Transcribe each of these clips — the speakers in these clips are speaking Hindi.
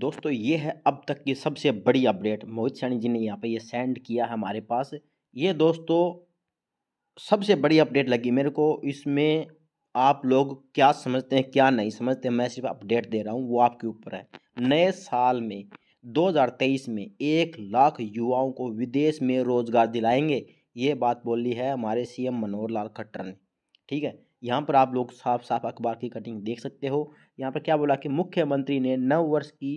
दोस्तों ये है अब तक की सबसे बड़ी अपडेट मोहित सैनी जी ने यहाँ पे ये सेंड किया है हमारे पास ये दोस्तों सबसे बड़ी अपडेट लगी मेरे को इसमें आप लोग क्या समझते हैं क्या नहीं समझते मैं सिर्फ अपडेट दे रहा हूँ वो आपके ऊपर है नए साल में 2023 में एक लाख युवाओं को विदेश में रोजगार दिलाएंगे ये बात बोली है हमारे सी मनोहर लाल खट्टर ने ठीक है यहाँ पर आप लोग साफ साफ अखबार की कटिंग देख सकते हो यहाँ पर क्या बोला कि मुख्यमंत्री ने नव वर्ष की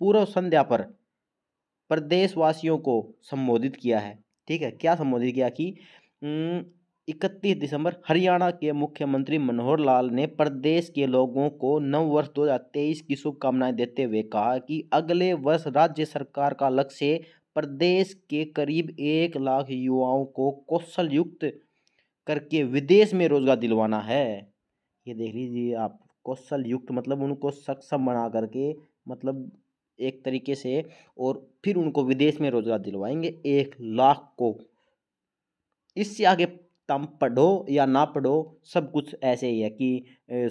पूर्व संध्या पर प्रदेशवासियों को संबोधित किया है ठीक है क्या संबोधित किया कि इकतीस दिसंबर हरियाणा के मुख्यमंत्री मनोहर लाल ने प्रदेश के लोगों को नव वर्ष तेईस की शुभकामनाएं देते हुए कहा कि अगले वर्ष राज्य सरकार का लक्ष्य प्रदेश के करीब एक लाख युवाओं को कौशल युक्त करके विदेश में रोजगार दिलवाना है ये देख लीजिए आप कौशल युक्त मतलब उनको सक्षम बना करके मतलब एक तरीके से और फिर उनको विदेश में रोजगार दिलवाएंगे एक लाख को इससे आगे तम पढ़ो या ना पढ़ो सब कुछ ऐसे ही है कि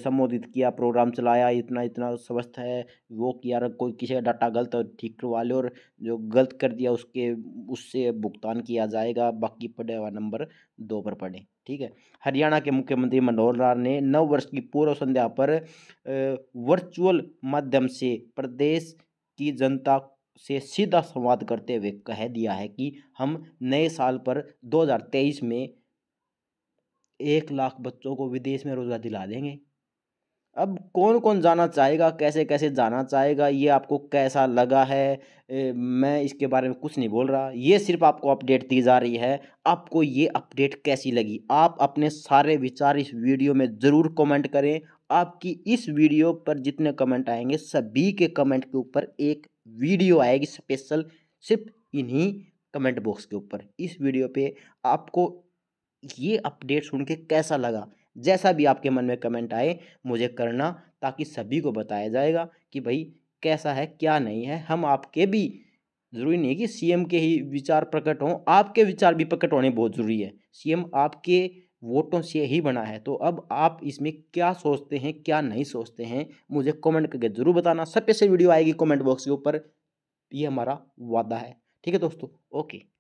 संबोधित किया प्रोग्राम चलाया इतना इतना स्वस्थ है वो किया कोई किसी का डाटा गलत और ठीक करवा लो और जो गलत कर दिया उसके उससे भुगतान किया जाएगा बाकी पढ़े हुआ नंबर दो पर पढ़े ठीक है हरियाणा के मुख्यमंत्री मनोहर लाल ने नव वर्ष की पूर्व संध्या पर वर्चुअल माध्यम से प्रदेश की जनता से सीधा संवाद करते हुए कह दिया है कि हम नए साल पर 2023 में एक लाख बच्चों को विदेश में रोज़गार दिला देंगे अब कौन कौन जाना चाहेगा कैसे कैसे जाना चाहेगा ये आपको कैसा लगा है ए, मैं इसके बारे में कुछ नहीं बोल रहा ये सिर्फ आपको अपडेट दी जा रही है आपको ये अपडेट कैसी लगी आप अपने सारे विचार इस वीडियो में ज़रूर कमेंट करें आपकी इस वीडियो पर जितने कमेंट आएंगे सभी के कमेंट के ऊपर एक वीडियो आएगी स्पेशल सिर्फ इन्हीं कमेंट बॉक्स के ऊपर इस वीडियो पर आपको ये अपडेट सुन के कैसा लगा जैसा भी आपके मन में कमेंट आए मुझे करना ताकि सभी को बताया जाएगा कि भाई कैसा है क्या नहीं है हम आपके भी ज़रूरी नहीं है कि सीएम के ही विचार प्रकट हों आपके विचार भी प्रकट होने बहुत ज़रूरी है सीएम आपके वोटों से ही बना है तो अब आप इसमें क्या सोचते हैं क्या नहीं सोचते हैं मुझे कमेंट करके ज़रूर बताना सबसे वीडियो आएगी कमेंट बॉक्स के ऊपर ये हमारा वादा है ठीक है दोस्तों ओके